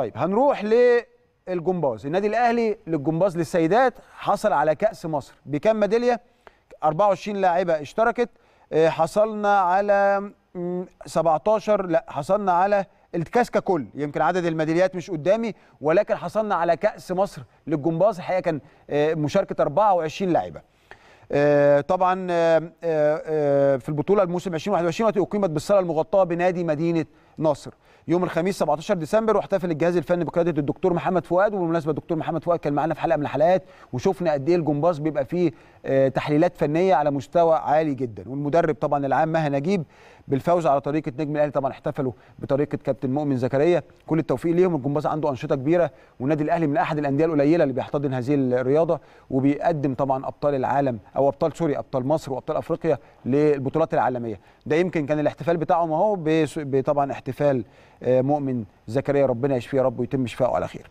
طيب هنروح للجمباز النادي الاهلي للجمباز للسيدات حصل على كاس مصر بكام ميداليه 24 لاعبه اشتركت آه، حصلنا على 17 لا حصلنا على الكاس ككل يمكن عدد الميداليات مش قدامي ولكن حصلنا على كاس مصر للجمباز الحقيقه كان آه، مشاركه 24 لاعبه آه، طبعا في البطوله الموسم 2021 التي اقيمت بالصاله المغطاه بنادي مدينه ناصر يوم الخميس 17 ديسمبر واحتفل الجهاز الفني بقياده الدكتور محمد فؤاد وبالمناسبه الدكتور محمد فؤاد كان معانا في حلقه من الحلقات وشفنا قد ايه الجمباز بيبقى فيه آه، تحليلات فنيه على مستوى عالي جدا والمدرب طبعا العام مها نجيب بالفوز على طريقه نجم الاهلي طبعا احتفلوا بطريقه كابتن مؤمن زكريا كل التوفيق ليهم الجمباز عنده انشطه كبيره والنادي الاهلي من احد الانديه القليله اللي بيحتضن هذه الرياضه وبيقدم طبعا ابطال العالم او ابطال سوري ابطال مصر وابطال افريقيا للبطولات العالميه ده يمكن كان الاحتفال بتاعهم اهو طبعا احتفال آه، مؤمن زكريا ربنا يشفيه يا رب ويتم شفاءه على خير